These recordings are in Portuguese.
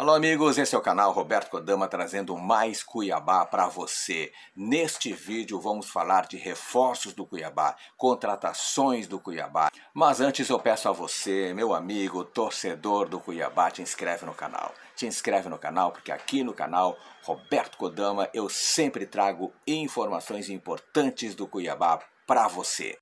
Alô, amigos, esse é o canal Roberto Kodama trazendo mais Cuiabá para você. Neste vídeo vamos falar de reforços do Cuiabá, contratações do Cuiabá. Mas antes eu peço a você, meu amigo, torcedor do Cuiabá, te inscreve no canal. Te inscreve no canal porque aqui no canal Roberto Kodama eu sempre trago informações importantes do Cuiabá para você.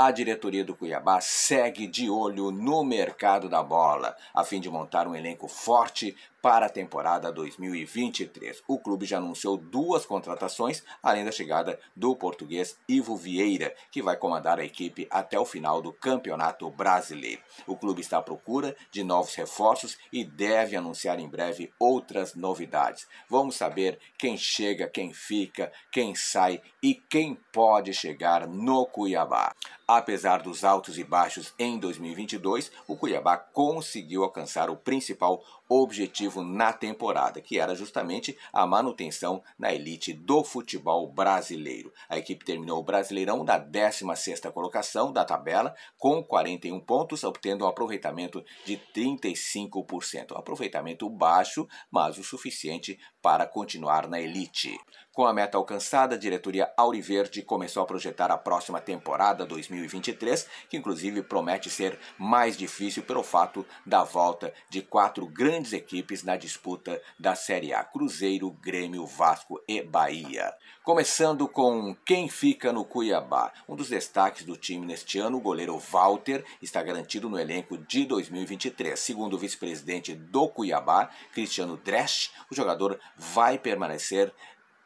A diretoria do Cuiabá segue de olho no mercado da bola, a fim de montar um elenco forte para a temporada 2023. O clube já anunciou duas contratações, além da chegada do português Ivo Vieira, que vai comandar a equipe até o final do Campeonato Brasileiro. O clube está à procura de novos reforços e deve anunciar em breve outras novidades. Vamos saber quem chega, quem fica, quem sai e quem pode chegar no Cuiabá. Apesar dos altos e baixos em 2022, o Cuiabá conseguiu alcançar o principal objetivo na temporada, que era justamente a manutenção na elite do futebol brasileiro. A equipe terminou o Brasileirão na 16ª colocação da tabela, com 41 pontos, obtendo um aproveitamento de 35%. Um aproveitamento baixo, mas o suficiente para continuar na elite. Com a meta alcançada, a diretoria Auriverde começou a projetar a próxima temporada 2023, que inclusive promete ser mais difícil pelo fato da volta de quatro grandes equipes na disputa da Série A: Cruzeiro, Grêmio, Vasco e Bahia. Começando com quem fica no Cuiabá. Um dos destaques do time neste ano, o goleiro Walter, está garantido no elenco de 2023. Segundo o vice-presidente do Cuiabá, Cristiano Dresch, o jogador vai permanecer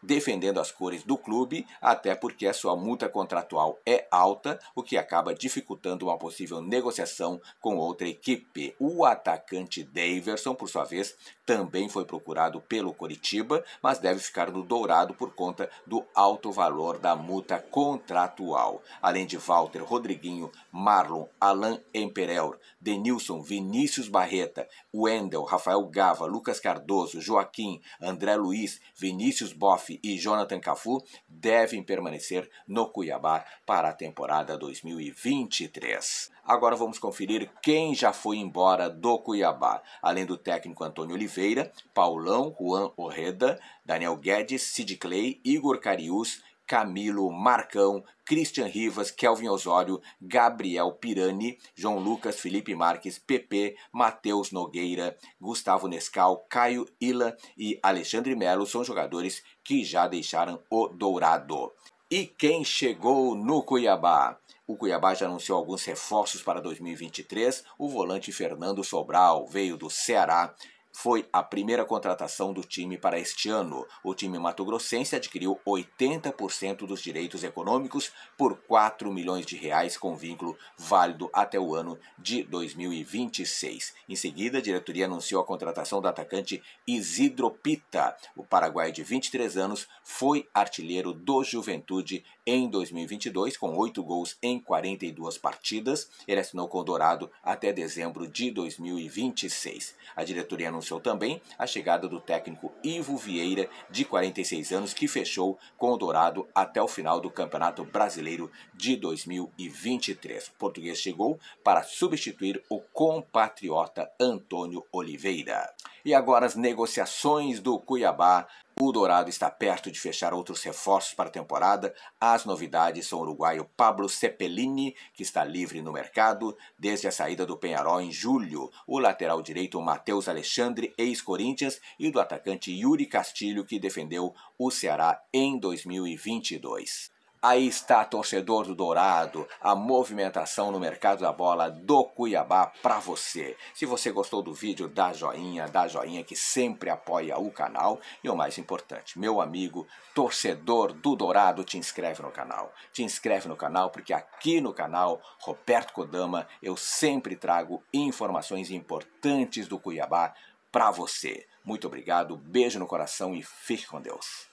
defendendo as cores do clube, até porque a sua multa contratual é alta, o que acaba dificultando uma possível negociação com outra equipe. O atacante Daverson, por sua vez, também foi procurado pelo Coritiba, mas deve ficar no Dourado por conta do alto valor da multa contratual. Além de Walter Rodriguinho, Marlon, Alain Empereur, Denilson, Vinícius Barreta, Wendel, Rafael Gava, Lucas Cardoso, Joaquim, André Luiz, Vinícius Boff e Jonathan Cafu devem permanecer no Cuiabá para a temporada 2023. Agora vamos conferir quem já foi embora do Cuiabá. Além do técnico Antônio Oliveira, Oliveira, Paulão, Juan Orreda, Daniel Guedes, Sid Clay, Igor Carius, Camilo, Marcão, Christian Rivas, Kelvin Osório, Gabriel Pirani, João Lucas, Felipe Marques, PP, Matheus Nogueira, Gustavo Nescau, Caio Ila e Alexandre Melo são jogadores que já deixaram o Dourado. E quem chegou no Cuiabá? O Cuiabá já anunciou alguns reforços para 2023. O volante Fernando Sobral veio do Ceará foi a primeira contratação do time para este ano. O time mato-grossense adquiriu 80% dos direitos econômicos por 4 milhões de reais com vínculo válido até o ano de 2026. Em seguida, a diretoria anunciou a contratação do atacante Isidro Pita. O paraguaio de 23 anos foi artilheiro do Juventude em 2022, com 8 gols em 42 partidas, ele assinou com o Dourado até dezembro de 2026. A diretoria anunciou também a chegada do técnico Ivo Vieira, de 46 anos, que fechou com o Dourado até o final do Campeonato Brasileiro de 2023. O português chegou para substituir o compatriota Antônio Oliveira. E agora as negociações do Cuiabá o Dourado está perto de fechar outros reforços para a temporada. As novidades são o uruguaio Pablo Cepelini, que está livre no mercado desde a saída do Penharol em julho, o lateral direito Matheus Alexandre, ex-Corinthians, e do atacante Yuri Castilho, que defendeu o Ceará em 2022. Aí está, torcedor do Dourado, a movimentação no mercado da bola do Cuiabá para você. Se você gostou do vídeo, dá joinha, dá joinha que sempre apoia o canal. E o mais importante, meu amigo, torcedor do Dourado, te inscreve no canal. Te inscreve no canal porque aqui no canal Roberto Kodama eu sempre trago informações importantes do Cuiabá para você. Muito obrigado, beijo no coração e fique com Deus.